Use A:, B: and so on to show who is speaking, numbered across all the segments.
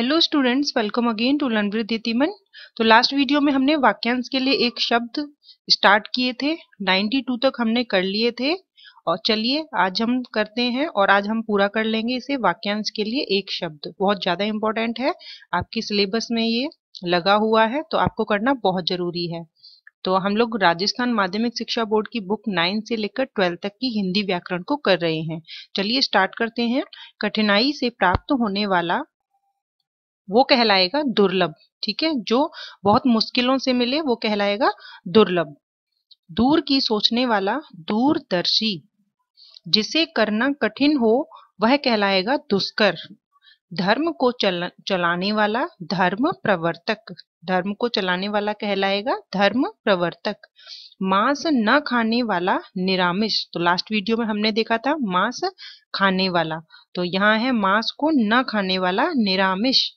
A: hello students welcome again to learn with यतिमन तो last video में हमने वाक्यांश के लिए एक शब्द स्टार्ट किए थे 92 तक हमने कर लिए थे और चलिए आज हम करते हैं और आज हम पूरा कर लेंगे इसे वाक्यांश के लिए एक शब्द बहुत ज़्यादा इम्पोर्टेंट है आपकी सिलेबस में ये लगा हुआ है तो आपको करना बहुत ज़रूरी है तो हम लोग राजस्थान माध्यमिक शिक्षा बोर्ड की बुक नाइन से लेकर ट्वेल्व तक की हिंदी व्याकरण को कर रहे हैं चलिए स्टार्ट करते हैं कठिनाई से प्राप्त होने वाला वो कहलाएगा दुर्लभ ठीक है जो बहुत मुश्किलों से मिले वो कहलाएगा दुर्लभ दूर की सोचने वाला दूरदर्शी जिसे करना कठिन हो वह कहलाएगा दुष्कर धर्म को चल, चलाने वाला धर्म प्रवर्तक धर्म को चलाने वाला कहलाएगा धर्म प्रवर्तक मांस न खाने वाला निरामिष तो लास्ट वीडियो में हमने देखा था मांस खाने वाला तो यहाँ है मांस को न खाने वाला निरामिष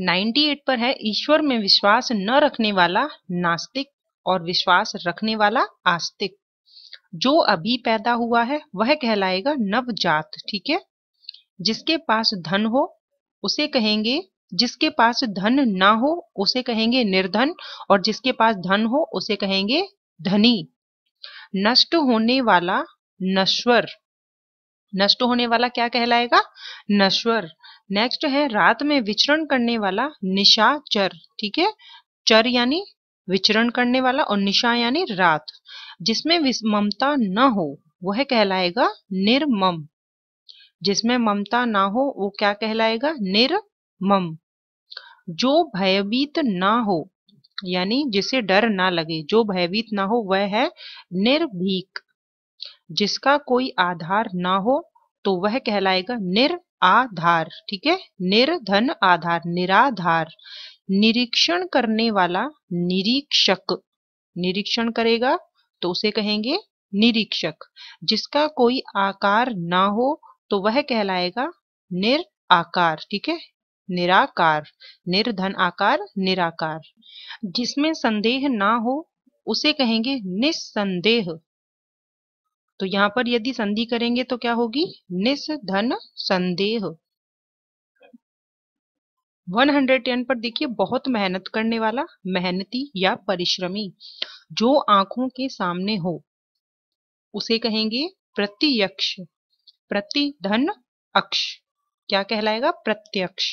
A: 98 पर है ईश्वर में विश्वास न रखने वाला नास्तिक और विश्वास रखने वाला आस्तिक जो अभी पैदा हुआ है वह कहलाएगा नवजात ठीक है जिसके पास धन हो उसे कहेंगे जिसके पास धन ना हो उसे कहेंगे निर्धन और जिसके पास धन हो उसे कहेंगे धनी नष्ट होने वाला नश्वर नष्ट होने वाला क्या कहलाएगा नश्वर नेक्स्ट है रात में विचरण करने वाला निशा चर ठीक है चर यानी विचरण करने वाला और निशा यानी रात जिसमें ममता न हो वह कहलाएगा निर्मम जिसमें ममता ना हो वो क्या कहलाएगा निर्मम जो भयभीत ना हो यानी जिसे डर ना लगे जो भयभीत ना हो वह है निर्भीक जिसका कोई आधार ना हो तो वह कहलाएगा निर आधार ठीक है निर्धन आधार निराधार निरीक्षण करने वाला निरीक्षक निरीक्षण करेगा तो उसे कहेंगे निरीक्षक जिसका कोई आकार ना हो तो वह कहलाएगा निर आकार ठीक है निराकार निर्धन आकार निराकार जिसमें संदेह ना हो उसे कहेंगे निस्संदेह तो यहाँ पर यदि संधि करेंगे तो क्या होगी धन संदेह 110 पर देखिए बहुत मेहनत करने वाला मेहनती या परिश्रमी जो आंखों के सामने हो उसे कहेंगे प्रत्यक्ष प्रतिधन अक्ष क्या कहलाएगा प्रत्यक्ष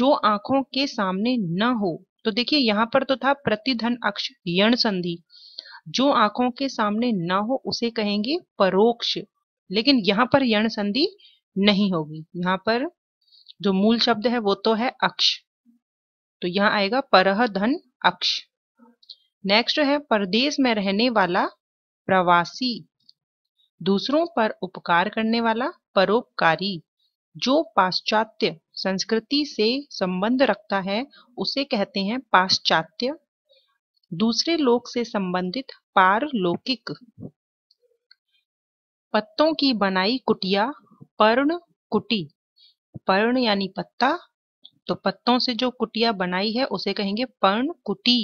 A: जो आंखों के सामने न हो तो देखिए यहां पर तो था प्रतिधन अक्ष यण संधि जो आंखों के सामने ना हो उसे कहेंगे परोक्ष लेकिन यहाँ पर यण संधि नहीं होगी यहाँ पर जो मूल शब्द है वो तो है अक्ष तो यहाँ आएगा परह धन अक्ष नेक्स्ट है परदेश में रहने वाला प्रवासी दूसरों पर उपकार करने वाला परोपकारी जो पाश्चात्य संस्कृति से संबंध रखता है उसे कहते हैं पाश्चात्य दूसरे लोक से संबंधित पारलौकिक पत्तों की बनाई कुटिया पर्ण कुटी पर्ण यानी पत्ता तो पत्तों से जो कुटिया बनाई है उसे कहेंगे पर्ण कुटी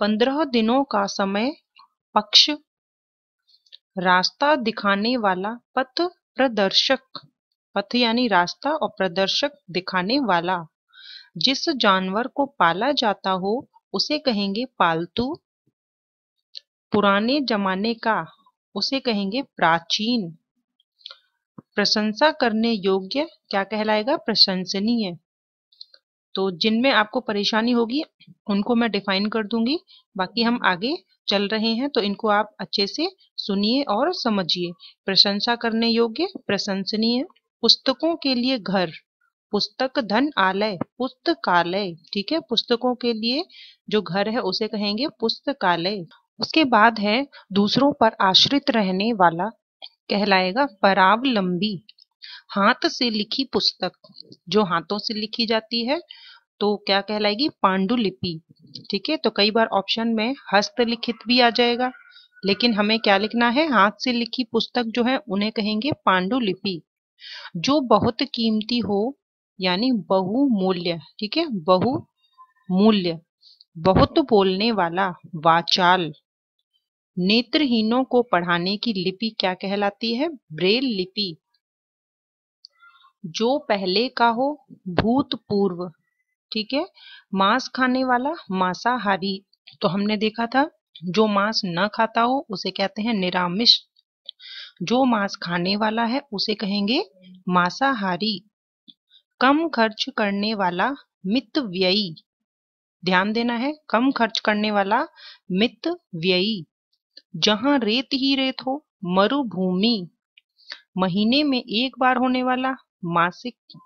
A: पंद्रह दिनों का समय पक्ष रास्ता दिखाने वाला पथ प्रदर्शक पथ यानी रास्ता और प्रदर्शक दिखाने वाला जिस जानवर को पाला जाता हो उसे कहेंगे पालतू पुराने जमाने का उसे कहेंगे प्राचीन प्रशंसा करने योग्य क्या कहलाएगा प्रशंसनीय तो जिनमें आपको परेशानी होगी उनको मैं डिफाइन कर दूंगी बाकी हम आगे चल रहे हैं तो इनको आप अच्छे से सुनिए और समझिए प्रशंसा करने योग्य प्रशंसनीय पुस्तकों के लिए घर पुस्तक धन आलय पुस्तकालय ठीक है पुस्तकों के लिए जो घर है उसे कहेंगे पुस्तकालय उसके बाद है दूसरों पर आश्रित रहने वाला कहलाएगा परावलंबी हाथ से लिखी पुस्तक जो हाथों से लिखी जाती है तो क्या कहलाएगी पांडुलिपि ठीक है तो कई बार ऑप्शन में हस्तलिखित भी आ जाएगा लेकिन हमें क्या लिखना है हाथ से लिखी पुस्तक जो है उन्हें कहेंगे पांडुलिपि जो बहुत कीमती हो यानी बहुमूल्य ठीक है बहुमूल्य बहुत बोलने वाला वाचाल नेत्रहीनों को पढ़ाने की लिपि क्या कहलाती है ब्रेल लिपि जो पहले का हो भूतपूर्व ठीक है मांस खाने वाला मांसाहारी तो हमने देखा था जो मांस न खाता हो उसे कहते हैं निरामिष जो मांस खाने वाला है उसे कहेंगे मांसाहारी कम खर्च करने वाला मितव्ययी ध्यान देना है कम खर्च करने वाला मित व्ययी जहां रेत ही रेत हो मरुभूमि महीने में एक बार होने वाला मासिक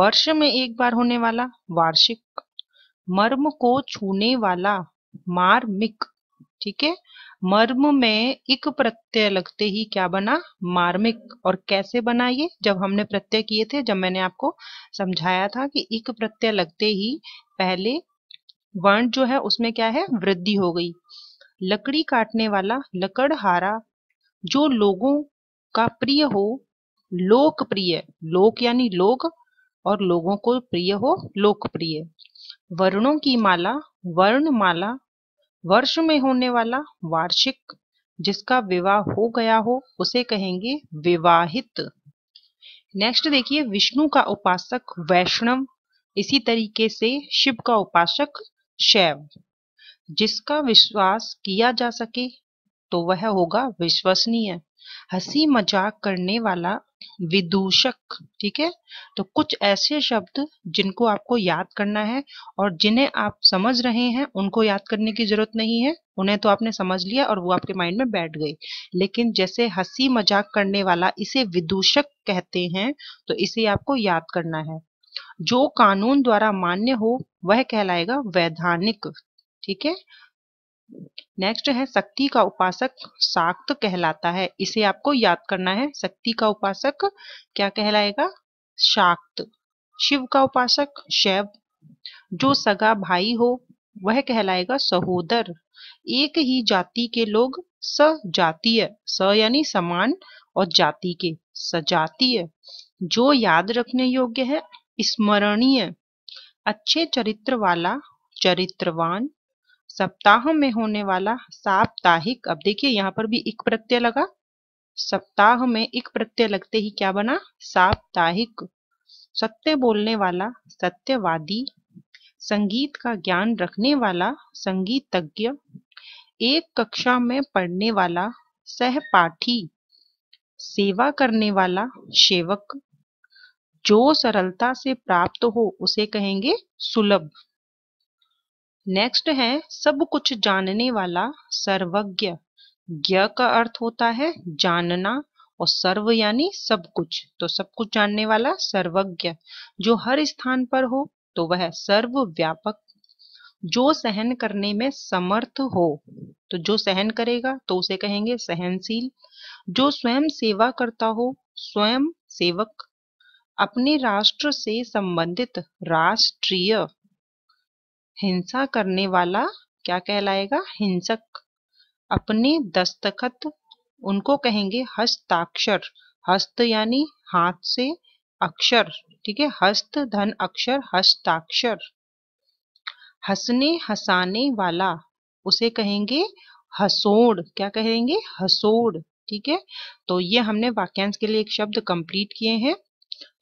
A: वर्ष में एक बार होने वाला वार्षिक मर्म को छूने वाला मार्मिक ठीक है मर्म में एक प्रत्यय लगते ही क्या बना मार्मिक और कैसे बना ये जब हमने प्रत्यय किए थे जब मैंने आपको समझाया था कि एक प्रत्यय लगते ही पहले वर्ण जो है उसमें क्या है वृद्धि हो गई लकड़ी काटने वाला लकड़हारा जो लोगों का प्रिय हो लोकप्रिय लोक यानी लोग और लोगों को प्रिय हो लोकप्रिय वर्णों की माला वर्ण माला वर्ष में होने वाला वार्षिक जिसका विवाह हो गया हो उसे कहेंगे विवाहित नेक्स्ट देखिए विष्णु का उपासक वैष्णव इसी तरीके से शिव का उपासक शैव जिसका विश्वास किया जा सके तो वह होगा विश्वसनीय हंसी मजाक करने वाला विदूषक ठीक है तो कुछ ऐसे शब्द जिनको आपको याद करना है और जिन्हें आप समझ रहे हैं उनको याद करने की जरूरत नहीं है उन्हें तो आपने समझ लिया और वो आपके माइंड में बैठ गए लेकिन जैसे हंसी मजाक करने वाला इसे विदूषक कहते हैं तो इसे आपको याद करना है जो कानून द्वारा मान्य हो वह कहलाएगा वैधानिक ठीक है नेक्स्ट है शक्ति का उपासक साक्त कहलाता है इसे आपको याद करना है शक्ति का उपासक क्या कहलाएगा शाक्त शिव का उपासक शैव जो सगा भाई हो वह कहलाएगा सहोदर एक ही जाति के लोग सजातीय स यानी समान और जाति के सजातीय जो याद रखने योग्य है स्मरणीय अच्छे चरित्र वाला चरित्रवान सप्ताह में होने वाला साप्ताहिक अब देखिए यहाँ पर भी एक प्रत्यय लगा सप्ताह में एक प्रत्यय लगते ही क्या बना साप्ताहिक सत्य बोलने वाला सत्यवादी संगीत का ज्ञान रखने वाला संगीतज्ञ एक कक्षा में पढ़ने वाला सहपाठी सेवा करने वाला सेवक जो सरलता से प्राप्त हो उसे कहेंगे सुलभ नेक्स्ट है सब कुछ जानने वाला सर्वज्ञ ज्ञ का अर्थ होता है जानना और सर्व यानी सब कुछ तो सब कुछ जानने वाला सर्वज्ञ जो हर स्थान पर हो तो वह सर्व व्यापक जो सहन करने में समर्थ हो तो जो सहन करेगा तो उसे कहेंगे सहनशील जो स्वयं सेवा करता हो स्वयं सेवक अपने राष्ट्र से संबंधित राष्ट्रीय हिंसा करने वाला क्या कहलाएगा हिंसक अपने दस्तखत उनको कहेंगे हस्ताक्षर हस्त यानी हाथ से अक्षर ठीक है हस्त धन अक्षर हस्ताक्षर हसने हसाने वाला उसे कहेंगे हसोड़ क्या कहेंगे हसोड़ ठीक है तो ये हमने वाक्यांश के लिए एक शब्द कंप्लीट किए हैं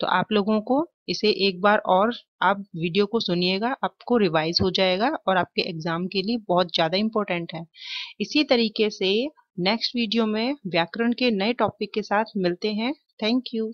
A: तो आप लोगों को इसे एक बार और आप वीडियो को सुनिएगा आपको रिवाइज हो जाएगा और आपके एग्जाम के लिए बहुत ज़्यादा इम्पोर्टेंट है इसी तरीके से नेक्स्ट वीडियो में व्याकरण के नए टॉपिक के साथ मिलते हैं थैंक यू